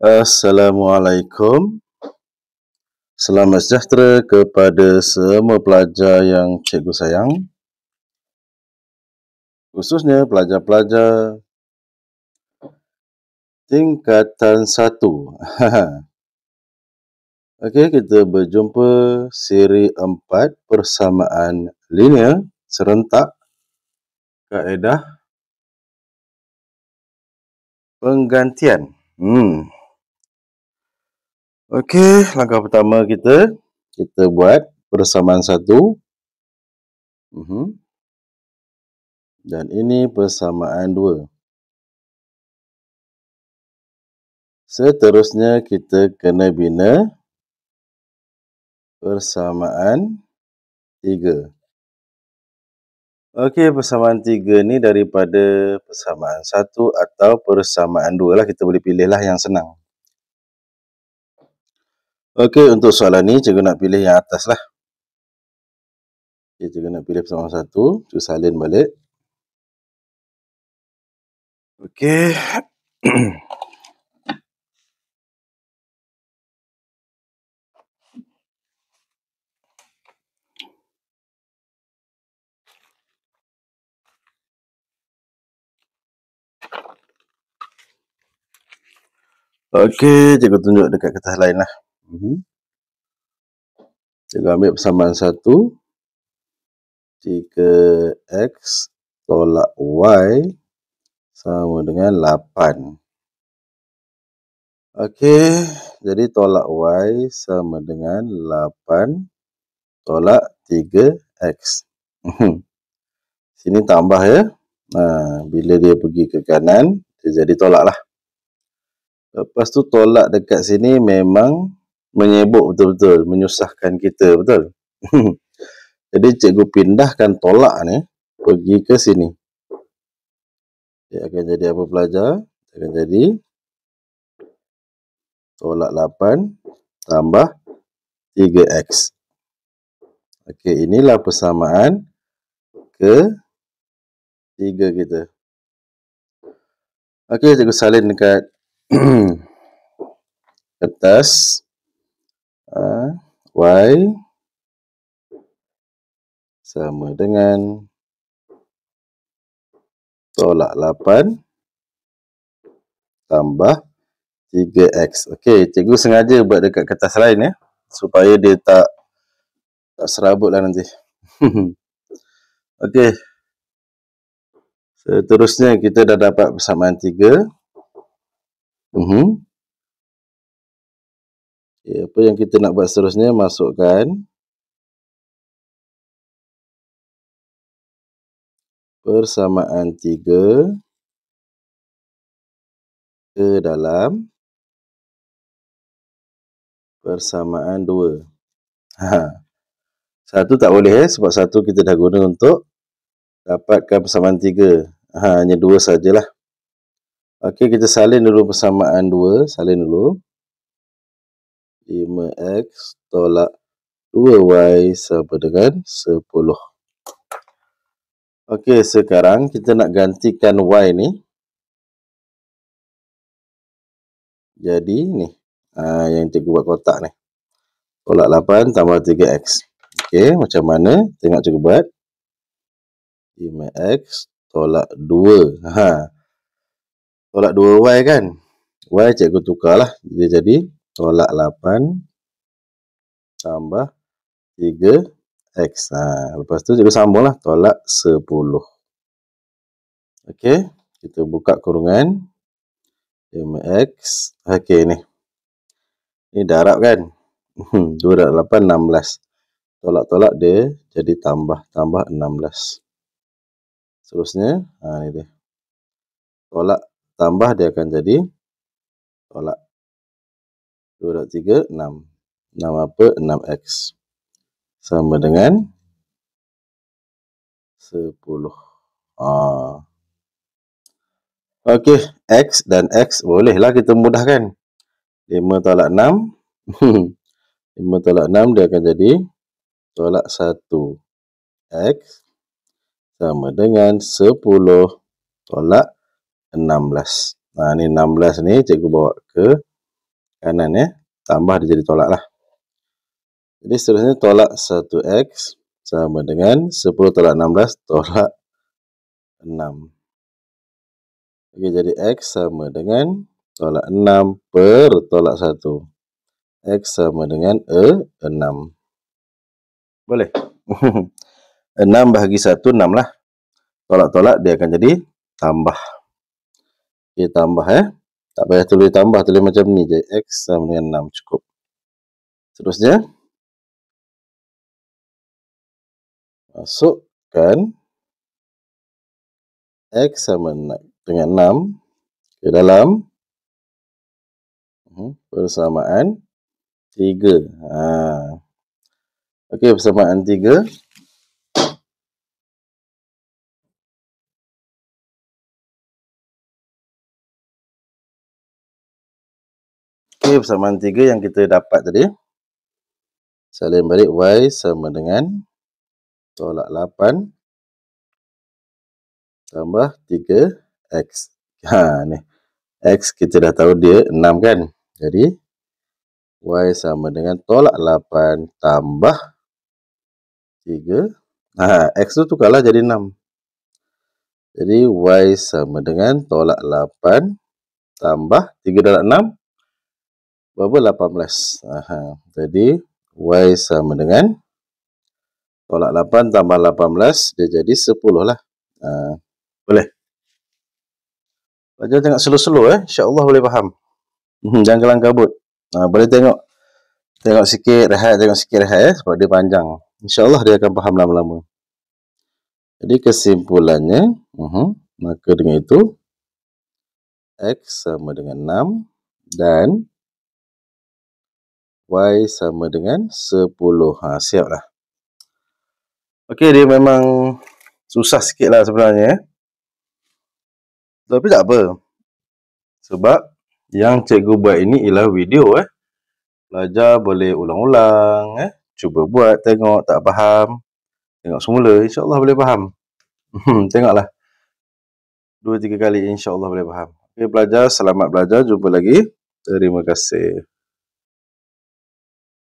Assalamualaikum. Selamat sejahtera kepada semua pelajar yang cikgu sayang. Khususnya pelajar-pelajar tingkatan 1. Okey, kita berjumpa siri 4 persamaan linear serentak kaedah penggantian. Hmm. Okey, langkah pertama kita kita buat persamaan satu. Uh mhm. -huh. Dan ini persamaan dua. Seterusnya kita kena bina persamaan tiga. Okey, persamaan tiga ni daripada persamaan satu atau persamaan dua lah. Kita boleh pilih lah yang senang. Okey, untuk soalan ni cikgu nak pilih yang atas lah. Okay, cikgu nak pilih pertama satu. Cikgu salin balik. Okey. Okey, cikgu tunjuk dekat kertas lain lah. Jika mhm. ambil persamaan satu, jika x tolak y sama dengan 8 ok jadi tolak y sama dengan 8 tolak 3x mhm. sini tambah ya nah, bila dia pergi ke kanan dia jadi tolak lah lepas tu tolak dekat sini memang menyebuk betul-betul, menyusahkan kita betul. Jadi cikgu pindahkan tolak ni pergi ke sini. Dia akan jadi apa pelajar? akan jadi tolak 8 tambah 3x. Okey, inilah persamaan ke 3 kita. Okey, cikgu salin dekat kertas. y sama dengan tolak 8 tambah 3x. Okey, cikgu sengaja buat dekat kertas lain ya supaya dia tak tak serabutlah nanti. Okey. Seterusnya kita dah dapat persamaan 3. Mhm. Uh-huh. Okay, ya, apa yang kita nak buat seterusnya, masukkan persamaan tiga ke dalam persamaan dua. Ha. Satu tak boleh eh, sebab satu kita dah guna untuk dapatkan persamaan tiga. Ha, hanya dua sajalah. Okey, kita salin dulu persamaan dua. Salin dulu. Salin dulu. 5X tolak 2Y sama dengan 10. Okey, sekarang kita nak gantikan Y ni. Jadi ni, aa, ha, yang cikgu buat kotak ni. Tolak 8 tambah 3X. Okey, macam mana? Tengok cikgu buat. 5X tolak 2. Ha. Tolak 2Y kan? Y cikgu tukarlah. Dia jadi tolak 8 tambah 3x. Ha, lepas tu cikgu sambunglah tolak 10. Okey, kita buka kurungan 5x. Okey ni. Ni darab kan? 2 darab 8 16. Tolak-tolak dia jadi tambah tambah 16. Seterusnya, ha ni dia. Tolak tambah dia akan jadi tolak 2 dot 3, 6. 6 apa? 6x. Sama dengan 10. Ah. Okey, x dan x bolehlah kita mudahkan. 5 tolak 6. 5 tolak 6 dia akan jadi tolak 1. X sama dengan 10 tolak 16. Nah, ni 16 ni cikgu bawa ke kanan ya. Tambah dia jadi tolak lah. Jadi seterusnya tolak 1x sama dengan 10 tolak 16 tolak 6. Okey jadi x sama dengan tolak 6 per tolak 1. x sama dengan e 6. Boleh. 6 bahagi 1 6 lah. Tolak-tolak dia akan jadi tambah. Okey tambah eh. Ya. Tak payah tulis tambah, tulis macam ni je. X sama dengan 6 cukup. Terusnya Masukkan. X sama dengan 6. Ke dalam. Persamaan mhm, 3. Ha. Okey, persamaan 3. Okey, persamaan 3 yang kita dapat tadi. Salin balik Y sama dengan tolak 8 tambah 3X. Ha, ni. X kita dah tahu dia 6 kan? Jadi, Y sama dengan tolak 8 tambah 3. Ha, X tu tukarlah jadi 6. Jadi, Y sama dengan tolak 8 tambah 3 dalam 6 berapa 18 Aha. jadi Y sama dengan tolak 8 tambah 18 dia jadi 10 lah Aa, ha. boleh belajar tengok slow-slow eh insyaAllah boleh faham hmm, jangan kelang kabut Aa, ha, boleh tengok tengok sikit rehat tengok sikit rehat eh sebab dia panjang insyaAllah dia akan faham lama-lama jadi kesimpulannya uh -huh. maka dengan itu X sama dengan 6 dan Y sama dengan 10. Ha, siap lah. Okey, dia memang susah sikit lah sebenarnya. Eh. Tapi tak apa. Sebab yang cikgu buat ini ialah video eh. Belajar boleh ulang-ulang eh. Cuba buat, tengok, tak faham. Tengok semula, insyaAllah boleh faham. Hmm, tengoklah. Dua, tiga kali insyaAllah boleh faham. Okey, belajar. Selamat belajar. Jumpa lagi. Terima kasih.